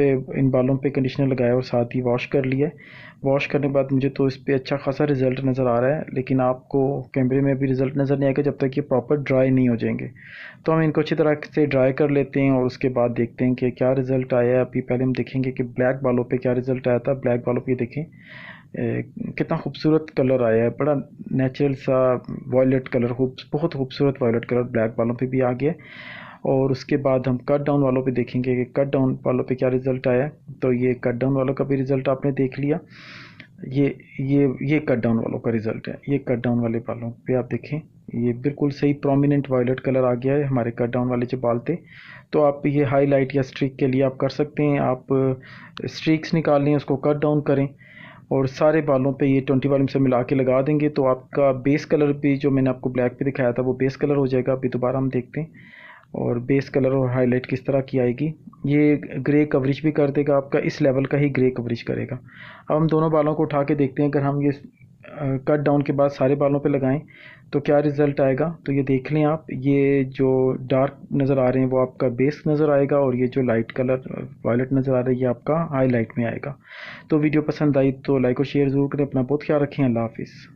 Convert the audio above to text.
पे इन बालों पे कंडीशनर लगाया और साथ ही वॉश कर लिया वॉश करने के बाद मुझे तो इस पर अच्छा खासा रिज़ल्ट नज़र आ रहा है लेकिन आपको कैमरे में भी रिज़ल्ट नज़र नहीं आएगा जब तक ये प्रॉपर ड्राई नहीं हो जाएंगे तो हम इनको अच्छी तरह से ड्राई कर लेते हैं और उसके बाद देखते हैं कि क्या रिज़ल्ट आया है अभी पहले हम देखेंगे कि ब्लैक बालों पर क्या रिज़ल्ट आया था ब्लैक बालों पर देखें कितना खूबसूरत कलर आया है बड़ा नेचुरल सा वॉयलेट कलर खूब बहुत खूबसूरत वॉयलेट कलर ब्लैक बालों पर भी आ गया और उसके बाद हम कट डाउन वालों पे देखेंगे कि कट डाउन वालों पे क्या रिज़ल्ट आया तो ये कट डाउन वालों का भी रिज़ल्ट आपने देख लिया ये ये ये कट डाउन वालों का रिज़ल्ट है ये कट डाउन वाले बालों पे आप देखें ये बिल्कुल सही प्रोमिनेंट वायलेट कलर आ गया है हमारे कट डाउन वाले जो बाल थे तो आप ये हाईलाइट या स्ट्रिक के लिए आप कर सकते हैं आप स्ट्रिक्स निकाल लें उसको कट डाउन करें और सारे बालों पे ये ट्वेंटी वाले से मिला के लगा देंगे तो आपका बेस कलर भी जो मैंने आपको ब्लैक पे दिखाया था वो बेस कलर हो जाएगा अभी दोबारा हम देखते हैं और बेस कलर और हाईलाइट किस तरह की आएगी ये ग्रे कवरेज भी कर देगा आपका इस लेवल का ही ग्रे कवरेज करेगा अब हम दोनों बालों को उठा के देखते हैं अगर हम ये कट डाउन के बाद सारे बालों पे लगाएं तो क्या रिज़ल्ट आएगा तो ये देख लें आप ये जो डार्क नज़र आ रहे हैं वो आपका बेस नज़र आएगा और ये जो लाइट कलर वायलट नज़र आ रहा है ये आपका हाईलाइट में आएगा तो वीडियो पसंद आई तो लाइक और शेयर ज़रूर करें अपना बहुत ख्याल रखें अल्लाह हाफिज़